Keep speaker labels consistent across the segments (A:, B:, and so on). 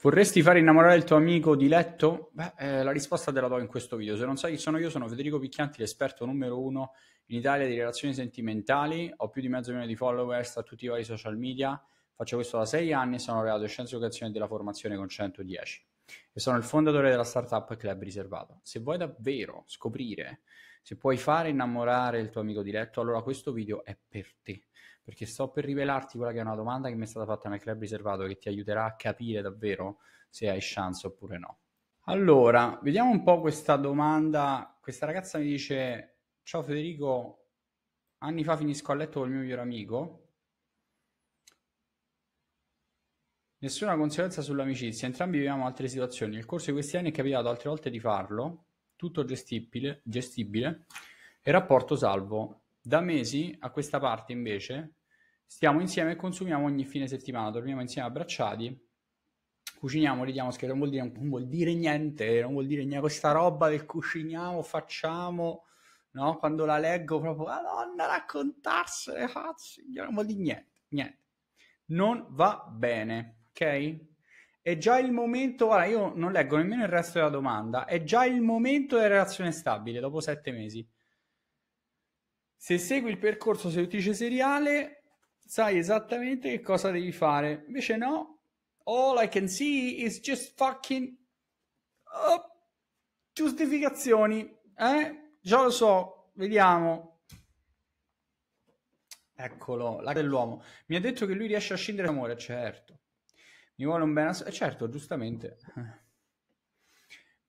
A: Vorresti fare innamorare il tuo amico di letto? Beh, eh, la risposta te la do in questo video. Se non sai chi sono io, sono Federico Picchianti, l'esperto numero uno in Italia di relazioni sentimentali. Ho più di mezzo milione di followers a tutti i vari social media. Faccio questo da sei anni e sono laureato in scienze educazione della formazione con 110. E sono il fondatore della startup Club Riservato. Se vuoi davvero scoprire se puoi fare innamorare il tuo amico di letto, allora questo video è per te perché sto per rivelarti quella che è una domanda che mi è stata fatta nel club riservato che ti aiuterà a capire davvero se hai chance oppure no. Allora, vediamo un po' questa domanda. Questa ragazza mi dice: Ciao Federico, anni fa finisco a letto con il mio migliore amico. Nessuna conseguenza sull'amicizia, entrambi viviamo altre situazioni. Nel corso di questi anni è capitato altre volte di farlo, tutto gestibile, gestibile e rapporto salvo. Da mesi a questa parte invece stiamo insieme e consumiamo ogni fine settimana, dormiamo insieme abbracciati, cuciniamo, ridiamo, che non vuol dire, non vuol dire niente, non vuol dire niente, questa roba del cuciniamo, facciamo, no? Quando la leggo proprio, madonna, ah, raccontarsene, cazzo, non vuol dire niente, niente. Non va bene, ok? È già il momento, guarda, io non leggo nemmeno il resto della domanda, è già il momento della relazione stabile, dopo sette mesi. Se segui il percorso sedutrice seriale, sai esattamente che cosa devi fare. Invece no, all I can see is just fucking oh, giustificazioni, eh? Già lo so, vediamo. Eccolo, la dell'uomo. Mi ha detto che lui riesce a scendere l'amore, certo. Mi vuole un bene, ass- eh, certo, giustamente.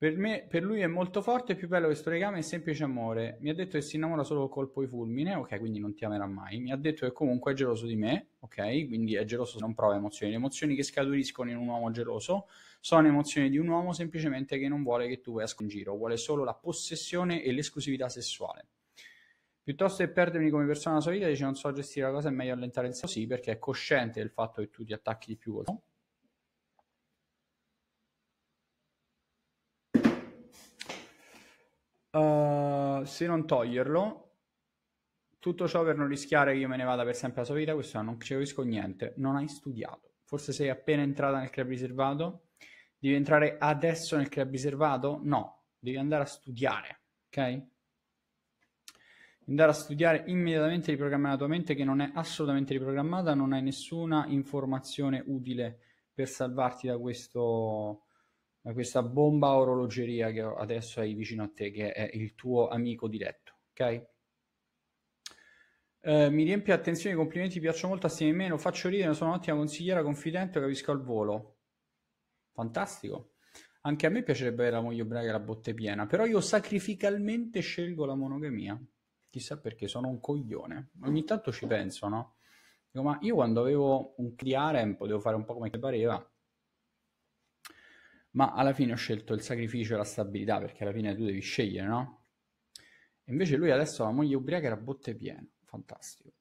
A: Per, me, per lui è molto forte, più bello questo legame è semplice amore. Mi ha detto che si innamora solo col colpo di fulmine, ok, quindi non ti amerà mai. Mi ha detto che comunque è geloso di me, ok, quindi è geloso se non prova emozioni. Le emozioni che scaturiscono in un uomo geloso sono emozioni di un uomo semplicemente che non vuole che tu esca in giro, vuole solo la possessione e l'esclusività sessuale. Piuttosto che perdermi come persona nella sua vita, dice non so gestire la cosa, è meglio allentare il senso, sì, perché è cosciente del fatto che tu ti attacchi di più col Uh, se non toglierlo, tutto ciò per non rischiare che io me ne vada per sempre la sua vita, questo non ci capisco niente. Non hai studiato. Forse sei appena entrata nel club riservato. Devi entrare adesso nel club riservato? No, devi andare a studiare, ok? Andare a studiare immediatamente riprogrammare la tua mente che non è assolutamente riprogrammata, non hai nessuna informazione utile per salvarti da questo da questa bomba orologeria che adesso hai vicino a te, che è il tuo amico diretto, ok? Eh, mi riempie attenzione, i complimenti mi piacciono molto, assieme a me, lo faccio ridere, sono un'ottima consigliera, confidente, capisco al volo. Fantastico. Anche a me piacerebbe avere la moglie ubriaca e la botte piena, però io sacrificalmente scelgo la monogamia. Chissà perché, sono un coglione. Ogni tanto ci penso, no? Dico, ma io quando avevo un clear tempo, devo fare un po' come che pareva, ma alla fine ho scelto il sacrificio e la stabilità perché alla fine tu devi scegliere, no? E invece lui adesso ha la moglie ubriaca era botte piena, fantastico.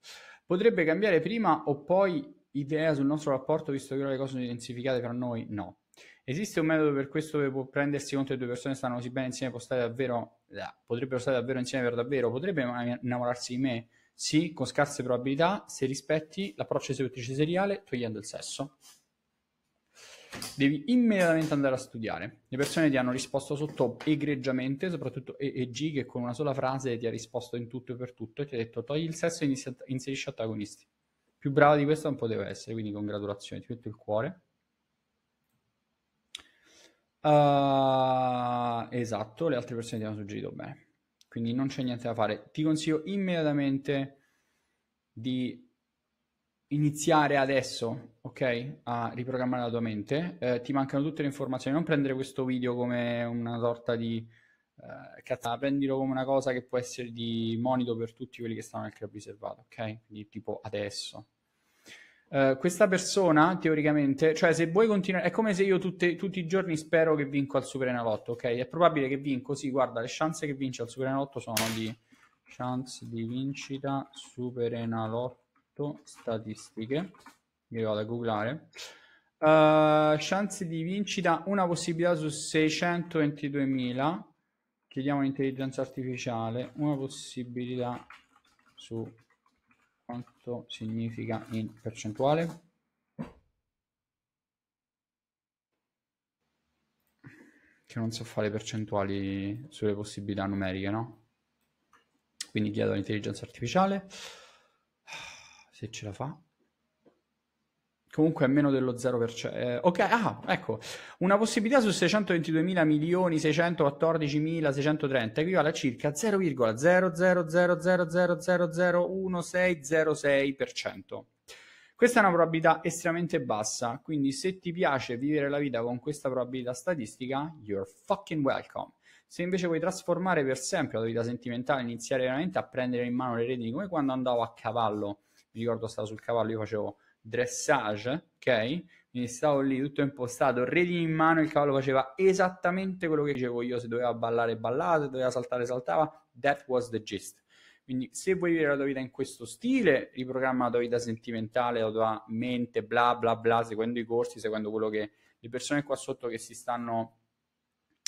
A: Potrebbe cambiare prima o poi idea sul nostro rapporto visto che ora le cose sono intensificate fra noi? No. Esiste un metodo per questo che può prendersi conto che due persone stanno così bene insieme, stare davvero, potrebbero stare davvero insieme per davvero? Potrebbe innamorarsi di me? Sì, con scarse probabilità, se rispetti l'approccio esecutrice seriale togliendo il sesso devi immediatamente andare a studiare. Le persone ti hanno risposto sotto egregiamente, soprattutto EEG che con una sola frase ti ha risposto in tutto e per tutto e ti ha detto togli il sesso e inserisci antagonisti. Più brava di questo non poteva essere, quindi congratulazioni, ti metto il cuore. Uh, esatto, le altre persone ti hanno suggerito bene. Quindi non c'è niente da fare. Ti consiglio immediatamente di iniziare adesso, ok, a riprogrammare la tua mente, eh, ti mancano tutte le informazioni, non prendere questo video come una sorta di eh, cazzata, prendilo come una cosa che può essere di monito per tutti quelli che stanno nel club riservato, ok? Quindi tipo adesso. Eh, questa persona teoricamente, cioè se vuoi continuare, è come se io tutte, tutti i giorni spero che vinco al Superenalotto, ok? È probabile che vinco, sì, guarda, le chance che vinci al Superenalotto sono di chance di vincita Superenalotto fatto statistiche, mi vado a googlare, uh, chance di vincita, una possibilità su 622.000, chiediamo intelligenza artificiale, una possibilità su quanto significa in percentuale. Che non so fare percentuali sulle possibilità numeriche, no? Quindi chiedo all'intelligenza artificiale se ce la fa. Comunque è meno dello 0%. Eh, ok, ah, ecco, una possibilità su 622.614.630 milioni equivale a circa 0,00000001606%. Questa è una probabilità estremamente bassa, quindi se ti piace vivere la vita con questa probabilità statistica, you're fucking welcome. Se invece vuoi trasformare per sempre la tua vita sentimentale, iniziare veramente a prendere in mano le redini come quando andavo a cavallo mi ricordo stavo sul cavallo, io facevo dressage, ok? Quindi stavo lì tutto impostato, redini in mano, il cavallo faceva esattamente quello che dicevo io, se doveva ballare ballava, se doveva saltare saltava, that was the gist. Quindi se vuoi vivere la tua vita in questo stile, riprogramma la tua vita sentimentale, la tua mente, bla bla bla, seguendo i corsi, seguendo quello che le persone qua sotto che si stanno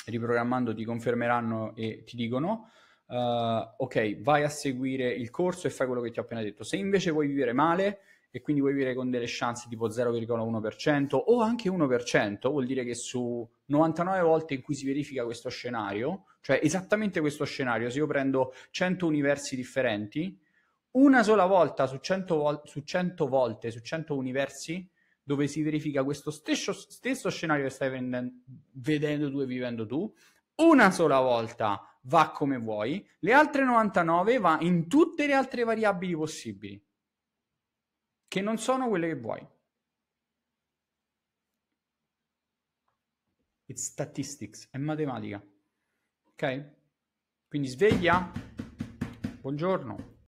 A: riprogrammando ti confermeranno e ti dicono uh, ok, vai a seguire il corso e fai quello che ti ho appena detto. Se invece vuoi vivere male e quindi vuoi vivere con delle chance tipo 0,1% o anche 1%, vuol dire che su 99 volte in cui si verifica questo scenario, cioè esattamente questo scenario, se io prendo 100 universi differenti, una sola volta su 100, vol- su 100 volte, su 100 universi, dove si verifica questo stesso, stesso scenario che stai vendendo, vedendo tu e vivendo tu, una sola volta va come vuoi, le altre 99 va in tutte le altre variabili possibili, che non sono quelle che vuoi. It's statistics, è matematica. Ok? Quindi sveglia. Buongiorno.